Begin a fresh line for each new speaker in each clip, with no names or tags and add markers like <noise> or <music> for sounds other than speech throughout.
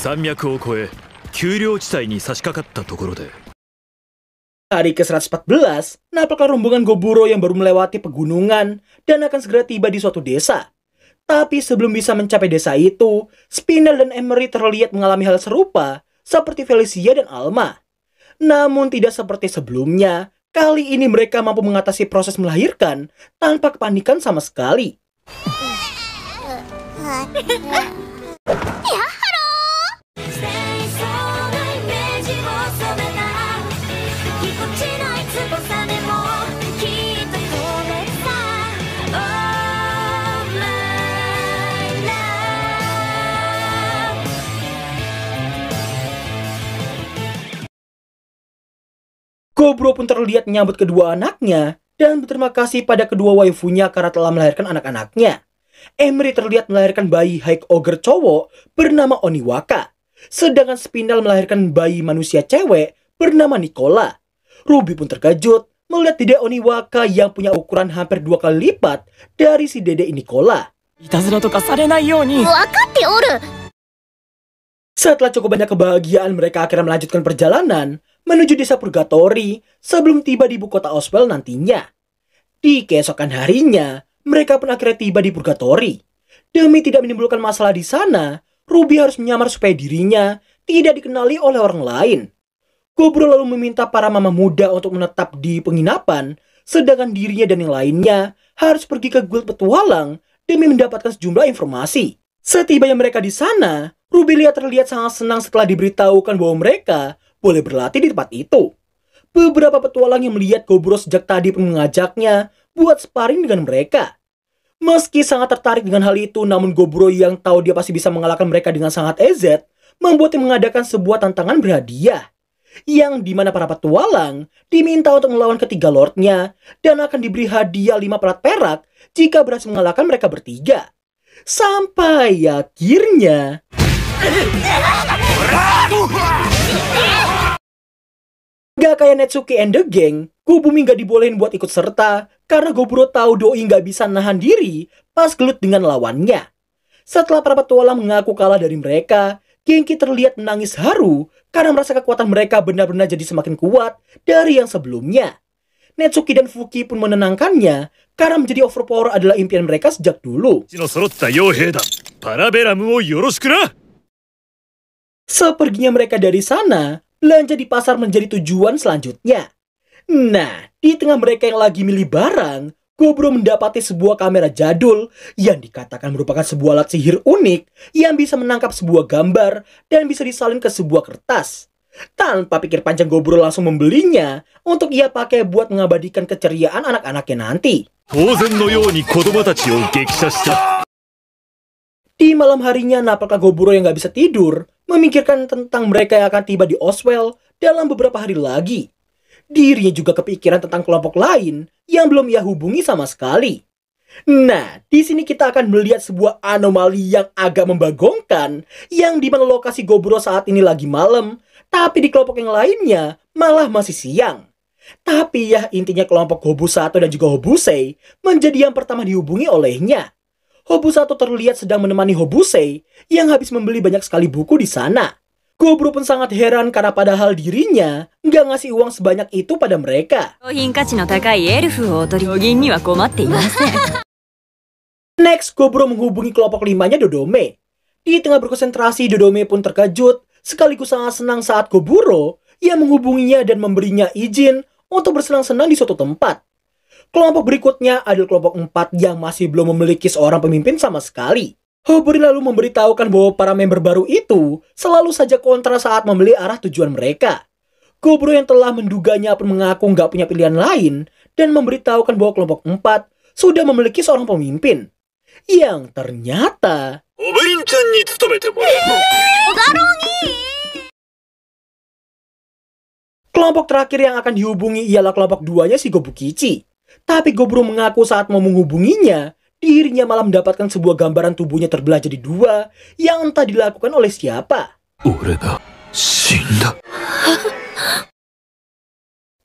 山脈を越え丘陵地帯に差し掛かったところで Hari ke-114, nampaklah rombongan Goburo yang baru melewati pegunungan dan akan segera tiba di suatu desa. Tapi sebelum bisa mencapai desa itu, Spinel dan Emery terlihat mengalami hal serupa seperti Felicia dan Alma. Namun tidak seperti sebelumnya, kali ini mereka mampu mengatasi proses melahirkan tanpa kepanikan sama sekali. <laughs> Ya. Kobro pun terlihat menyambut kedua anaknya dan berterima kasih pada kedua waifunya karena telah melahirkan anak-anaknya. Emery terlihat melahirkan bayi Haik Ogre cowok bernama Oniwaka. Sedangkan Spindal melahirkan bayi manusia cewek bernama Nicola. Ruby pun terkejut melihat dede Oniwaka yang punya ukuran hampir dua kali lipat dari si dede Nicola. Setelah cukup banyak kebahagiaan, mereka akhirnya melanjutkan perjalanan menuju desa Purgatori sebelum tiba di ibu kota oswell nantinya. Di keesokan harinya, mereka pun akhirnya tiba di Purgatory. Demi tidak menimbulkan masalah di sana, Ruby harus menyamar supaya dirinya tidak dikenali oleh orang lain. Gobro lalu meminta para mama muda untuk menetap di penginapan, sedangkan dirinya dan yang lainnya harus pergi ke guild petualang demi mendapatkan sejumlah informasi. Setibanya mereka di sana, Ruby lihat terlihat sangat senang setelah diberitahukan bahwa mereka boleh berlatih di tempat itu. Beberapa petualang yang melihat Gobro sejak tadi pun mengajaknya buat sparring dengan mereka. Meski sangat tertarik dengan hal itu, namun Gobro yang tahu dia pasti bisa mengalahkan mereka dengan sangat EZ, membuatnya mengadakan sebuah tantangan berhadiah. Yang dimana para petualang diminta untuk melawan ketiga lordnya dan akan diberi hadiah lima pelat perak jika berhasil mengalahkan mereka bertiga. Sampai akhirnya... Gak kayak Netsuki and the gang, Kobumi gak dibolehin buat ikut serta karena Goburo tahu Doi gak bisa nahan diri pas gelut dengan lawannya. Setelah para petualang mengaku kalah dari mereka, Genki terlihat menangis haru karena merasa kekuatan mereka benar-benar jadi semakin kuat dari yang sebelumnya. Netsuki dan Fuki pun menenangkannya karena menjadi overpower adalah impian mereka sejak dulu. Seperginya mereka dari sana, belanja di pasar menjadi tujuan selanjutnya. Nah, di tengah mereka yang lagi milih barang, Gobro mendapati sebuah kamera jadul yang dikatakan merupakan sebuah alat sihir unik yang bisa menangkap sebuah gambar dan bisa disalin ke sebuah kertas. Tanpa pikir panjang Gobro langsung membelinya untuk ia pakai buat mengabadikan keceriaan anak-anaknya nanti. Di malam harinya, napakah Gobro yang gak bisa tidur memikirkan tentang mereka yang akan tiba di Oswell dalam beberapa hari lagi. Dirinya juga kepikiran tentang kelompok lain yang belum ia hubungi sama sekali. Nah, di sini kita akan melihat sebuah anomali yang agak membagongkan, yang di mana lokasi Gobro saat ini lagi malam, tapi di kelompok yang lainnya malah masih siang. Tapi ya intinya kelompok Hobusato dan juga Hobusei menjadi yang pertama dihubungi olehnya. Hobusato terlihat sedang menemani Hobusei yang habis membeli banyak sekali buku di sana. Gobro pun sangat heran karena padahal dirinya nggak ngasih uang sebanyak itu pada mereka. <laughs> Next, Gobro menghubungi kelompok limanya Dodome. Di tengah berkonsentrasi, Dodome pun terkejut sekaligus sangat senang saat Goburo yang menghubunginya dan memberinya izin untuk bersenang-senang di suatu tempat. Kelompok berikutnya adalah kelompok 4 yang masih belum memiliki seorang pemimpin sama sekali. Hobori lalu memberitahukan bahwa para member baru itu selalu saja kontra saat memilih arah tujuan mereka. Kobro yang telah menduganya pun mengaku nggak punya pilihan lain dan memberitahukan bahwa kelompok 4 sudah memiliki seorang pemimpin. Yang ternyata... Kelompok terakhir yang akan dihubungi ialah kelompok duanya si Gobukichi. Tapi Gobro mengaku saat mau menghubunginya, dirinya malah mendapatkan sebuah gambaran tubuhnya terbelah jadi dua yang entah dilakukan oleh siapa.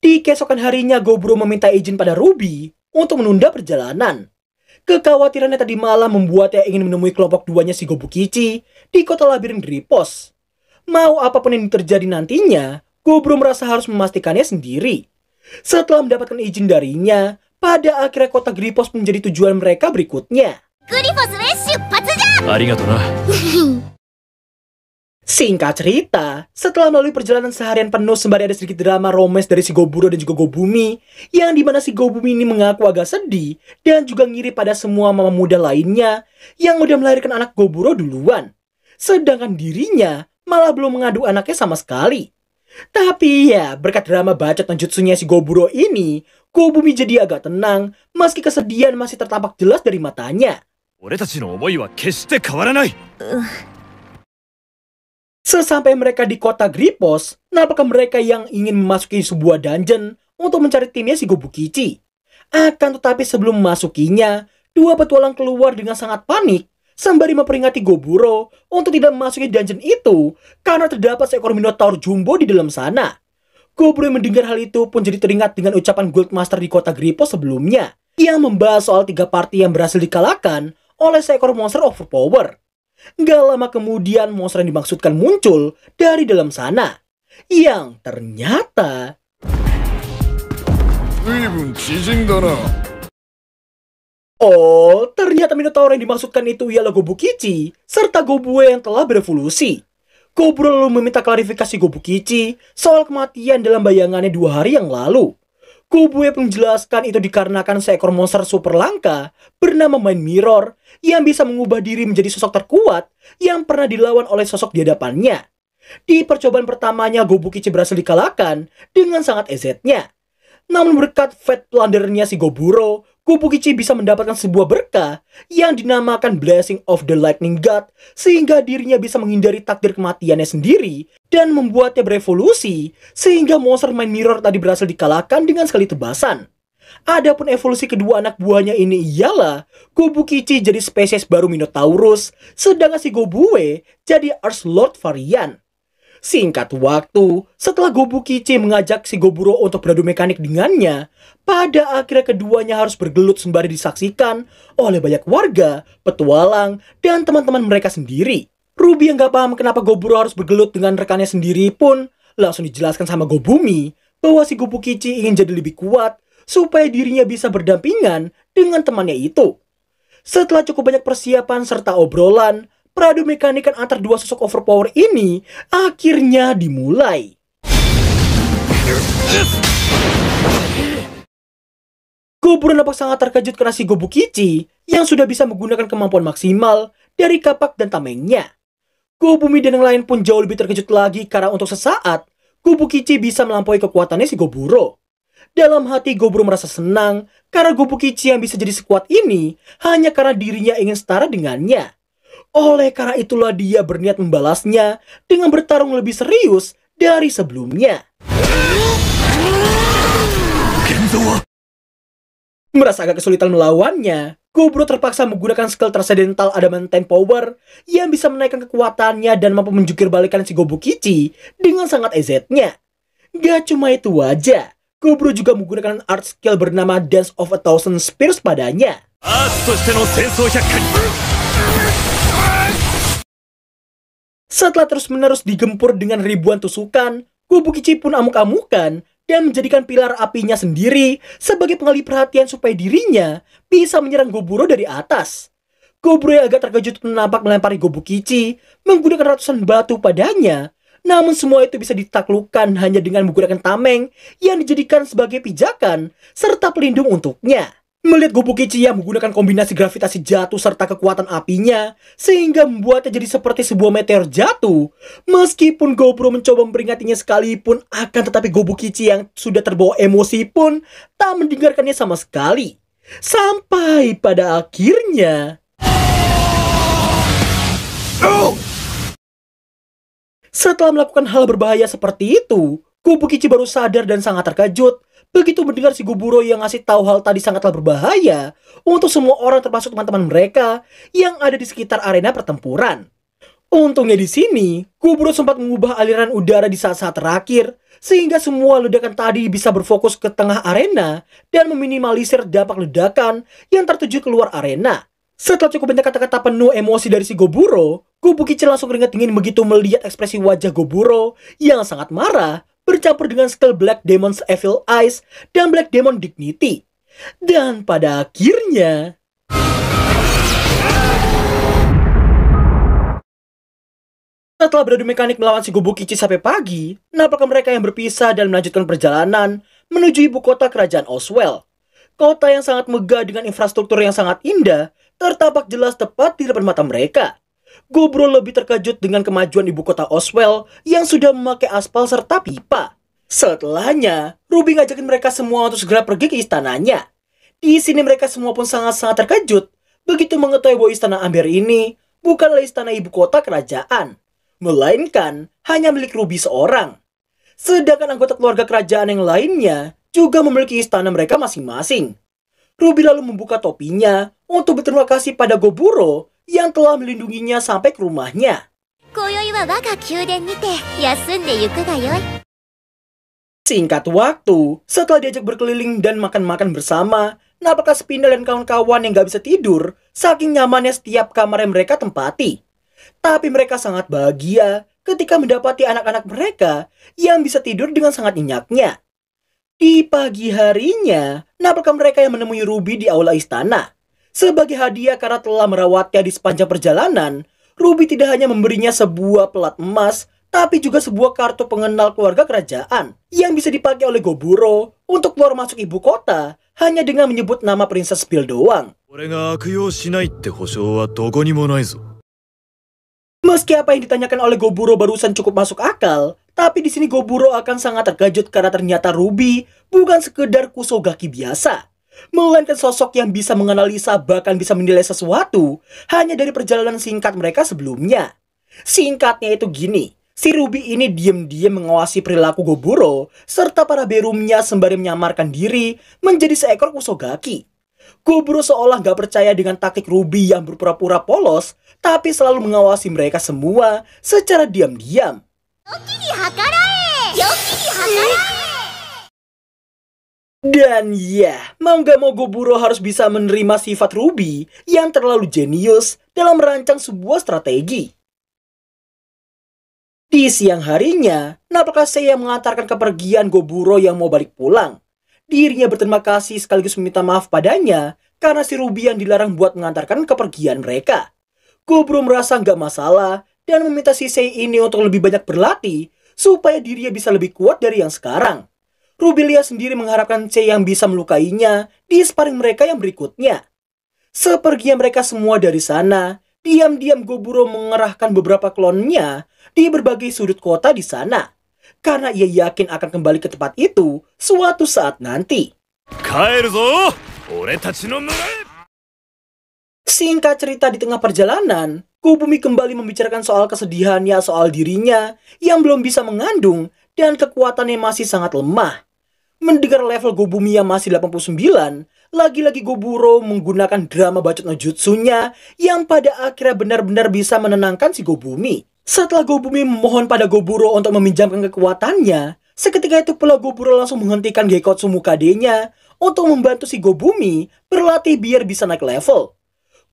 Di keesokan harinya Gobro meminta izin pada Ruby untuk menunda perjalanan. Kekhawatirannya tadi malam membuatnya ingin menemui kelompok duanya si Gobukichi di kota labirin Dripos. Mau apapun yang terjadi nantinya, Gobro merasa harus memastikannya sendiri. Setelah mendapatkan izin darinya, pada akhirnya kota Gripos menjadi tujuan mereka berikutnya. <laughs> Singkat cerita, setelah melalui perjalanan seharian penuh sembari ada sedikit drama romes dari si Goburo dan juga Gobumi, yang dimana si Gobumi ini mengaku agak sedih dan juga ngiri pada semua mama muda lainnya yang udah melahirkan anak Goburo duluan. Sedangkan dirinya malah belum mengadu anaknya sama sekali. Tapi ya, berkat drama bacot dan jutsunya si Goburo ini, Kobumi jadi agak tenang, meski kesedihan masih tertampak jelas dari matanya. Sesampai mereka di kota Gripos, nampaknya mereka yang ingin memasuki sebuah dungeon untuk mencari timnya si Gobukichi. Akan tetapi sebelum memasukinya, dua petualang keluar dengan sangat panik Sembari memperingati Goburo untuk tidak memasuki dungeon itu karena terdapat seekor Minotaur jumbo di dalam sana. Goburo yang mendengar hal itu pun jadi teringat dengan ucapan Guildmaster di kota Gripo sebelumnya yang membahas soal tiga party yang berhasil dikalahkan oleh seekor monster overpower. Gak lama kemudian monster yang dimaksudkan muncul dari dalam sana yang ternyata Oh, ternyata Minotaur yang dimaksudkan itu ialah Gobukichi, serta Gobue yang telah berevolusi. Gobro lalu meminta klarifikasi Gobukichi soal kematian dalam bayangannya dua hari yang lalu. Gobue menjelaskan itu dikarenakan seekor monster super langka bernama Mind Mirror yang bisa mengubah diri menjadi sosok terkuat yang pernah dilawan oleh sosok di hadapannya. Di percobaan pertamanya Gobukichi berhasil dikalahkan dengan sangat ezetnya. Namun berkat fat plundernya si Goburo, kupu Kichi bisa mendapatkan sebuah berkah yang dinamakan Blessing of the Lightning God sehingga dirinya bisa menghindari takdir kematiannya sendiri dan membuatnya berevolusi sehingga monster main mirror tadi berhasil dikalahkan dengan sekali tebasan. Adapun evolusi kedua anak buahnya ini ialah Kubukichi jadi spesies baru Minotaurus, sedangkan si Gobue jadi Earth Lord varian. Singkat waktu, setelah Gobu Kichi mengajak si Goburo untuk beradu mekanik dengannya, pada akhirnya keduanya harus bergelut sembari disaksikan oleh banyak warga, petualang, dan teman-teman mereka sendiri. Ruby yang gak paham kenapa Goburo harus bergelut dengan rekannya sendiri pun langsung dijelaskan sama Gobumi bahwa si Gobu Kichi ingin jadi lebih kuat supaya dirinya bisa berdampingan dengan temannya itu. Setelah cukup banyak persiapan serta obrolan, Peradu mekanikan antar dua sosok overpower ini akhirnya dimulai. Gobro nampak sangat terkejut karena si Gobukichi yang sudah bisa menggunakan kemampuan maksimal dari kapak dan tamengnya. Gobumi dan yang lain pun jauh lebih terkejut lagi karena untuk sesaat, Gobukichi bisa melampaui kekuatannya si Goburo. Dalam hati Goburo merasa senang karena Gobukichi yang bisa jadi sekuat ini hanya karena dirinya ingin setara dengannya. Oleh karena itulah dia berniat membalasnya dengan bertarung lebih serius dari sebelumnya. Merasa agak kesulitan melawannya, Gobro terpaksa menggunakan skill transcendental Adamantine Power yang bisa menaikkan kekuatannya dan mampu menjukir balikan si Gobukichi dengan sangat ezetnya. Gak cuma itu aja, Gobro juga menggunakan art skill bernama Dance of a Thousand Spears padanya. Setelah terus-menerus digempur dengan ribuan tusukan, kubu pun amuk-amukan dan menjadikan pilar apinya sendiri sebagai pengalih perhatian supaya dirinya bisa menyerang Goburo dari atas. Goburo yang agak terkejut menampak melempari Gobukichi menggunakan ratusan batu padanya. Namun semua itu bisa ditaklukkan hanya dengan menggunakan tameng yang dijadikan sebagai pijakan serta pelindung untuknya. Melihat Gobukichi yang menggunakan kombinasi gravitasi jatuh serta kekuatan apinya, sehingga membuatnya jadi seperti sebuah meteor jatuh. Meskipun GoPro mencoba memperingatinya sekalipun, akan tetapi Gobukichi yang sudah terbawa emosi pun tak mendengarkannya sama sekali. Sampai pada akhirnya... Setelah melakukan hal berbahaya seperti itu, Gobukichi baru sadar dan sangat terkejut Begitu mendengar si Guburo yang ngasih tahu hal tadi sangatlah berbahaya untuk semua orang termasuk teman-teman mereka yang ada di sekitar arena pertempuran. Untungnya di sini, Guburo sempat mengubah aliran udara di saat-saat terakhir sehingga semua ledakan tadi bisa berfokus ke tengah arena dan meminimalisir dampak ledakan yang tertuju keluar arena. Setelah cukup banyak kata-kata penuh emosi dari si Goburo, kubuki langsung keringat dingin begitu melihat ekspresi wajah Goburo yang sangat marah bercampur dengan skill Black Demon's Evil Eyes dan Black Demon Dignity. Dan pada akhirnya... Setelah beradu mekanik melawan si Gobukichi sampai pagi, nampaknya mereka yang berpisah dan melanjutkan perjalanan menuju ibu kota kerajaan Oswell. Kota yang sangat megah dengan infrastruktur yang sangat indah tertampak jelas tepat di depan mata mereka. Gobro lebih terkejut dengan kemajuan ibu kota Oswell yang sudah memakai aspal serta pipa. Setelahnya, Ruby ngajakin mereka semua untuk segera pergi ke istananya. Di sini mereka semua pun sangat-sangat terkejut begitu mengetahui bahwa istana Amber ini bukanlah istana ibu kota kerajaan, melainkan hanya milik Ruby seorang. Sedangkan anggota keluarga kerajaan yang lainnya juga memiliki istana mereka masing-masing. Ruby lalu membuka topinya untuk berterima kasih pada Goburo yang telah melindunginya sampai ke rumahnya. Singkat waktu, setelah diajak berkeliling dan makan-makan bersama, Napaka Spindle dan kawan-kawan yang gak bisa tidur, saking nyamannya setiap kamar yang mereka tempati. Tapi mereka sangat bahagia ketika mendapati anak-anak mereka yang bisa tidur dengan sangat nyenyaknya. Di pagi harinya, Napaka mereka yang menemui Ruby di aula istana. Sebagai hadiah karena telah merawatnya di sepanjang perjalanan, Ruby tidak hanya memberinya sebuah pelat emas, tapi juga sebuah kartu pengenal keluarga kerajaan yang bisa dipakai oleh Goburo untuk keluar masuk ibu kota hanya dengan menyebut nama Princess Bill doang. Meski apa yang ditanyakan oleh Goburo barusan cukup masuk akal, tapi di sini Goburo akan sangat terkejut karena ternyata Ruby bukan sekedar Kusogaki biasa melainkan sosok yang bisa menganalisa bahkan bisa menilai sesuatu hanya dari perjalanan singkat mereka sebelumnya. Singkatnya itu gini, si Ruby ini diam-diam mengawasi perilaku Goburo serta para berumnya sembari menyamarkan diri menjadi seekor Kusogaki. Goburo seolah gak percaya dengan taktik Ruby yang berpura-pura polos tapi selalu mengawasi mereka semua secara diam-diam. Yoki ni hakarae! Yoki ni hakarae! Dan ya, yeah, mau gak mau Goburo harus bisa menerima sifat Ruby yang terlalu jenius dalam merancang sebuah strategi. Di siang harinya, Napakase saya mengantarkan kepergian Goburo yang mau balik pulang. Dirinya berterima kasih sekaligus meminta maaf padanya karena si Ruby yang dilarang buat mengantarkan kepergian mereka. Goburo merasa nggak masalah dan meminta si Sei ini untuk lebih banyak berlatih supaya dirinya bisa lebih kuat dari yang sekarang. Rubilia sendiri mengharapkan C yang bisa melukainya di sparring mereka yang berikutnya. Sepergian mereka semua dari sana, diam-diam Goburo mengerahkan beberapa klonnya di berbagai sudut kota di sana. Karena ia yakin akan kembali ke tempat itu suatu saat nanti. Singkat cerita di tengah perjalanan, Kubumi kembali membicarakan soal kesedihannya soal dirinya yang belum bisa mengandung dan kekuatannya masih sangat lemah. Mendengar level Gobumi yang masih 89, lagi-lagi Goburo menggunakan drama bacot no jutsunya yang pada akhirnya benar-benar bisa menenangkan si Gobumi. Setelah Gobumi memohon pada Goburo untuk meminjamkan kekuatannya, seketika itu pula Goburo langsung menghentikan Gekotsu Mukadenya untuk membantu si Gobumi berlatih biar bisa naik level.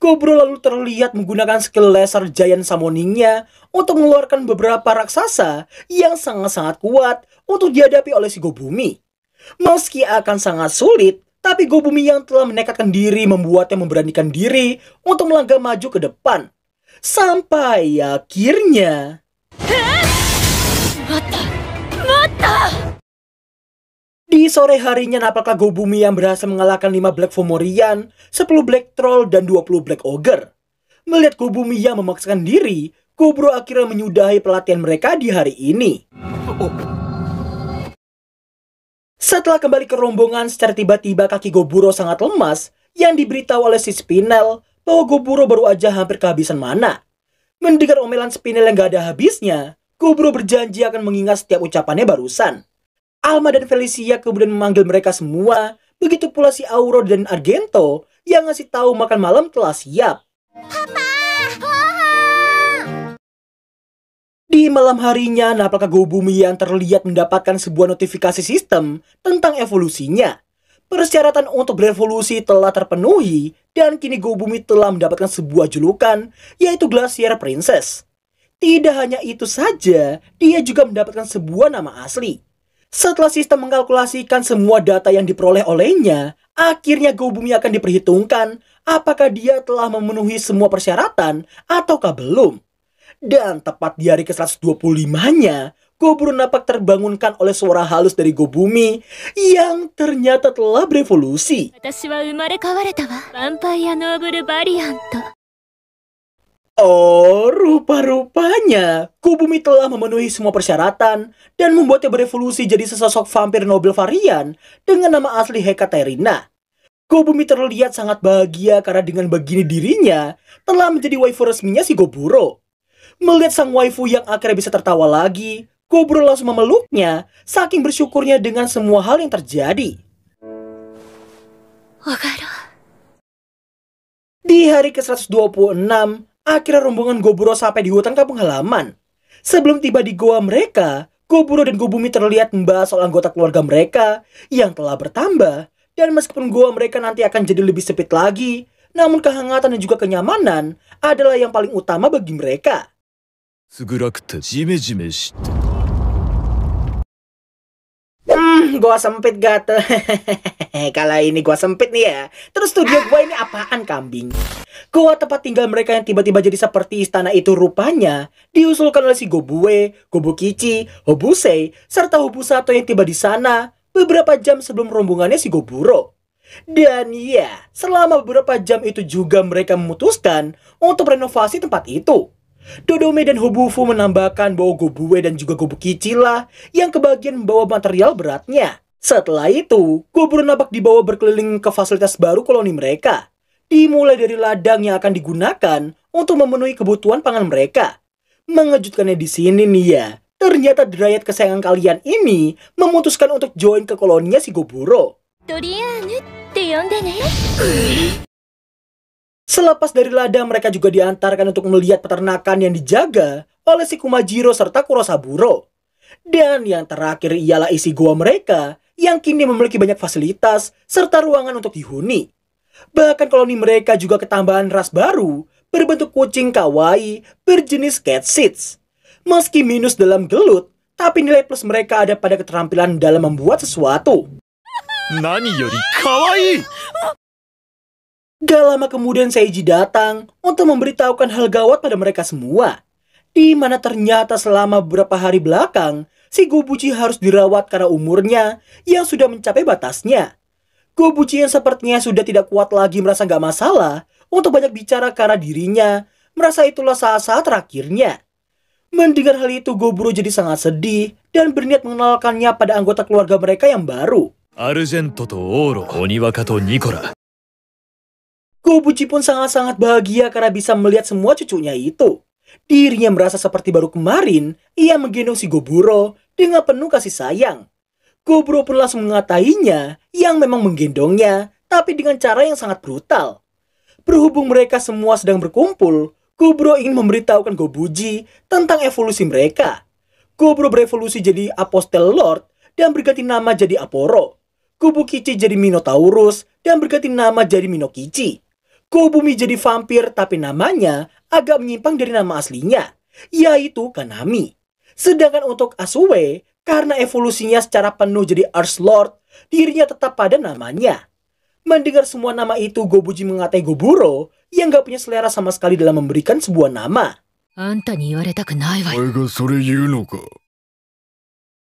Gobro lalu terlihat menggunakan skill laser giant summoningnya untuk mengeluarkan beberapa raksasa yang sangat-sangat kuat untuk dihadapi oleh si Gobumi. Meski akan sangat sulit, tapi Gobumi yang telah menekatkan diri membuatnya memberanikan diri untuk melangkah maju ke depan. Sampai akhirnya... Mata! Mata! Di sore harinya Go Bumi yang berhasil mengalahkan 5 Black Fomorian, 10 Black Troll, dan 20 Black Ogre. Melihat Bumi yang memaksakan diri, Kobro akhirnya menyudahi pelatihan mereka di hari ini. Setelah kembali ke rombongan, secara tiba-tiba kaki Goburo sangat lemas yang diberitahu oleh si Spinel bahwa Goburo baru aja hampir kehabisan mana. Mendengar omelan Spinel yang gak ada habisnya, Goburo berjanji akan mengingat setiap ucapannya barusan. Alma dan Felicia kemudian memanggil mereka semua. Begitu pula si Auro dan Argento yang ngasih tahu makan malam telah siap. Di malam harinya, Gobumi yang terlihat mendapatkan sebuah notifikasi sistem tentang evolusinya. Persyaratan untuk berevolusi telah terpenuhi dan kini Gobumi telah mendapatkan sebuah julukan yaitu Glacier Princess. Tidak hanya itu saja, dia juga mendapatkan sebuah nama asli setelah sistem mengkalkulasikan semua data yang diperoleh olehnya, akhirnya GoBumi akan diperhitungkan apakah dia telah memenuhi semua persyaratan ataukah belum. Dan tepat di hari ke-125-nya, Goburu nampak terbangunkan oleh suara halus dari Gobumi yang ternyata telah berevolusi. Oh, rupa-rupanya Kubumi telah memenuhi semua persyaratan dan membuatnya berevolusi jadi sesosok vampir Nobel varian dengan nama asli Hekaterina. Kubumi terlihat sangat bahagia karena dengan begini dirinya telah menjadi waifu resminya si Goburo. Melihat sang waifu yang akhirnya bisa tertawa lagi, Goburo langsung memeluknya saking bersyukurnya dengan semua hal yang terjadi. Di hari ke-126, Akhirnya rombongan Goburo sampai di hutan kampung halaman. Sebelum tiba di goa mereka, Goburo dan Gobumi terlihat membahas soal anggota keluarga mereka yang telah bertambah. Dan meskipun goa mereka nanti akan jadi lebih sempit lagi, namun kehangatan dan juga kenyamanan adalah yang paling utama bagi mereka. <clears throat> gua sempit gatel. <laughs> Kala ini gua sempit nih ya. Terus studio gua ini apaan kambing? Gua tempat tinggal mereka yang tiba-tiba jadi seperti istana itu rupanya diusulkan oleh si Gobue, Gobukichi, Hobusei, serta Hobusato yang tiba di sana beberapa jam sebelum rombongannya si Goburo. Dan ya, selama beberapa jam itu juga mereka memutuskan untuk renovasi tempat itu. Dodome dan Hobufu menambahkan bahwa Gobue dan juga lah yang kebagian membawa material beratnya. Setelah itu, Goburo nampak dibawa berkeliling ke fasilitas baru koloni mereka. Dimulai dari ladang yang akan digunakan untuk memenuhi kebutuhan pangan mereka. Mengejutkannya di sini nih ya, ternyata derajat kesayangan kalian ini memutuskan untuk join ke koloninya si Goburo. Selepas dari ladang, mereka juga diantarkan untuk melihat peternakan yang dijaga oleh si Kumajiro serta Kurosaburo. Dan yang terakhir ialah isi gua mereka yang kini memiliki banyak fasilitas serta ruangan untuk dihuni. Bahkan koloni mereka juga ketambahan ras baru berbentuk kucing kawaii berjenis cat seeds. Meski minus dalam gelut, tapi nilai plus mereka ada pada keterampilan dalam membuat sesuatu. Nani yori kawaii! Gak lama kemudian Seiji datang untuk memberitahukan hal gawat pada mereka semua. Di mana ternyata selama beberapa hari belakang, si Gobuchi harus dirawat karena umurnya yang sudah mencapai batasnya. Gobuchi yang sepertinya sudah tidak kuat lagi merasa gak masalah untuk banyak bicara karena dirinya merasa itulah saat-saat terakhirnya. Mendengar hal itu, Goburo jadi sangat sedih dan berniat mengenalkannya pada anggota keluarga mereka yang baru. Argento to Oro, Oniwaka to Nikora. Kobuchi pun sangat-sangat bahagia karena bisa melihat semua cucunya itu. Dirinya merasa seperti baru kemarin, ia menggendong si Goburo dengan penuh kasih sayang. Goburo pun langsung mengatainya yang memang menggendongnya, tapi dengan cara yang sangat brutal. Berhubung mereka semua sedang berkumpul, Goburo ingin memberitahukan Gobuji tentang evolusi mereka. Goburo berevolusi jadi Apostel Lord dan berganti nama jadi Aporo. Kichi jadi Minotaurus dan berganti nama jadi Minokichi. Kobumi jadi vampir tapi namanya agak menyimpang dari nama aslinya, yaitu Kanami. Sedangkan untuk Asue, karena evolusinya secara penuh jadi Earth Lord, dirinya tetap pada namanya. Mendengar semua nama itu, Gobuji mengatai Goburo yang gak punya selera sama sekali dalam memberikan sebuah nama.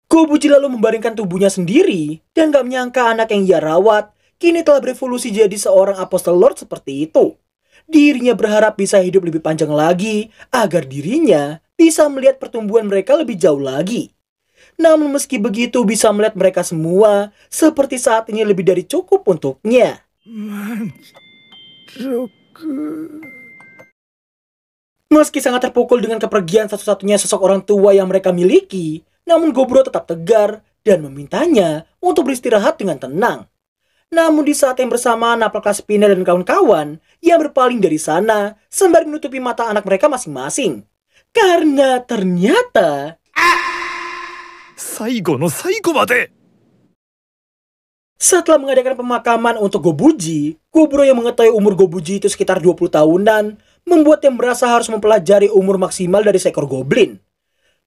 Gobuji lalu membaringkan tubuhnya sendiri dan gak menyangka anak yang ia rawat kini telah berevolusi jadi seorang apostol Lord seperti itu. Dirinya berharap bisa hidup lebih panjang lagi agar dirinya bisa melihat pertumbuhan mereka lebih jauh lagi. Namun meski begitu bisa melihat mereka semua seperti saat ini lebih dari cukup untuknya. Meski sangat terpukul dengan kepergian satu-satunya sosok orang tua yang mereka miliki, namun Gobro tetap tegar dan memintanya untuk beristirahat dengan tenang. Namun di saat yang bersamaan apakah Spina dan kawan-kawan yang berpaling dari sana sembari menutupi mata anak mereka masing-masing. Karena ternyata... Saigo no saigo Setelah mengadakan pemakaman untuk Gobuji, Kubro yang mengetahui umur Gobuji itu sekitar 20 tahunan, membuat yang merasa harus mempelajari umur maksimal dari seekor goblin.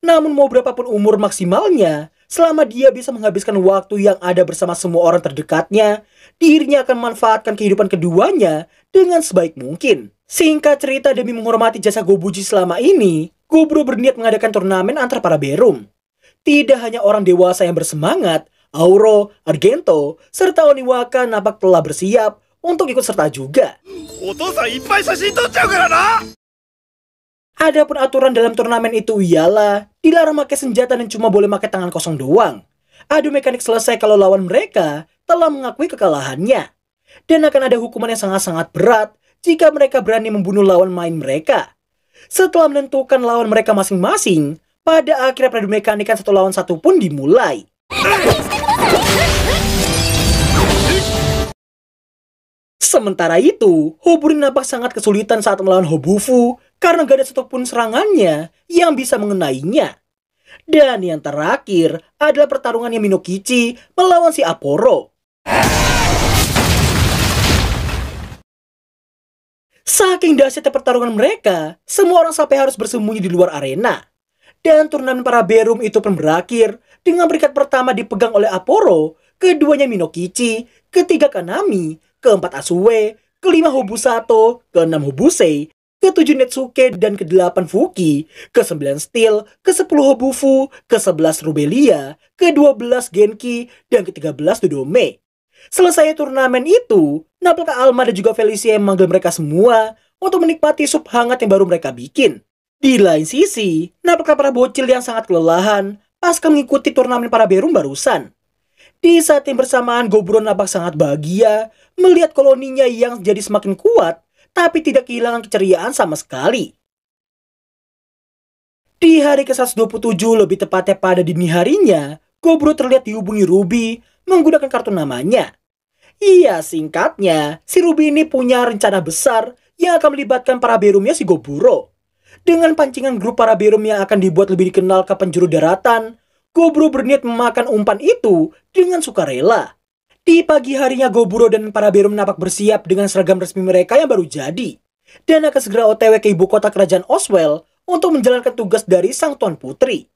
Namun mau berapapun umur maksimalnya, Selama dia bisa menghabiskan waktu yang ada bersama semua orang terdekatnya, dirinya akan manfaatkan kehidupan keduanya dengan sebaik mungkin. Singkat cerita demi menghormati jasa Gobuji selama ini, Gobro berniat mengadakan turnamen antar para Berum. Tidak hanya orang dewasa yang bersemangat, Auro, Argento, serta Oniwaka nampak telah bersiap untuk ikut serta juga. Adapun aturan dalam turnamen itu ialah Dilarang pakai senjata dan cuma boleh pakai tangan kosong doang. Adu mekanik selesai kalau lawan mereka telah mengakui kekalahannya. Dan akan ada hukuman yang sangat-sangat berat jika mereka berani membunuh lawan main mereka. Setelah menentukan lawan mereka masing-masing, pada akhirnya peradu mekanikan satu lawan satu pun dimulai. Sementara itu, Hoburin nampak sangat kesulitan saat melawan Hobufu karena gak ada satupun serangannya yang bisa mengenainya. Dan yang terakhir adalah pertarungannya Minokichi melawan si Aporo. Saking dahsyatnya pertarungan mereka, semua orang sampai harus bersembunyi di luar arena. Dan turnamen para Berum itu pun berakhir dengan peringkat pertama dipegang oleh Aporo, keduanya Minokichi, ketiga Kanami, keempat Asue, kelima Hobusato, keenam Hobusei, ke-7 Netsuke dan ke-8 Fuki, ke-9 Steel, ke-10 Hobufu, ke-11 Rubelia, ke-12 Genki, dan ke-13 Dodome. Selesai turnamen itu, Napalka Alma dan juga Felicia memanggil mereka semua untuk menikmati sup hangat yang baru mereka bikin. Di lain sisi, Napalka para bocil yang sangat kelelahan pasca mengikuti turnamen para berum barusan. Di saat yang bersamaan, Gobron nampak sangat bahagia melihat koloninya yang jadi semakin kuat tapi tidak kehilangan keceriaan sama sekali. Di hari ke-127 lebih tepatnya pada dini harinya, Gobro terlihat dihubungi Ruby menggunakan kartu namanya. Iya, singkatnya, si Ruby ini punya rencana besar yang akan melibatkan para berumnya si Goburo. Dengan pancingan grup para berum yang akan dibuat lebih dikenal ke penjuru daratan, Gobro berniat memakan umpan itu dengan sukarela. Di pagi harinya Goburo dan para Beru menapak bersiap dengan seragam resmi mereka yang baru jadi. Dan akan segera otw ke ibu kota kerajaan Oswell untuk menjalankan tugas dari sang tuan putri.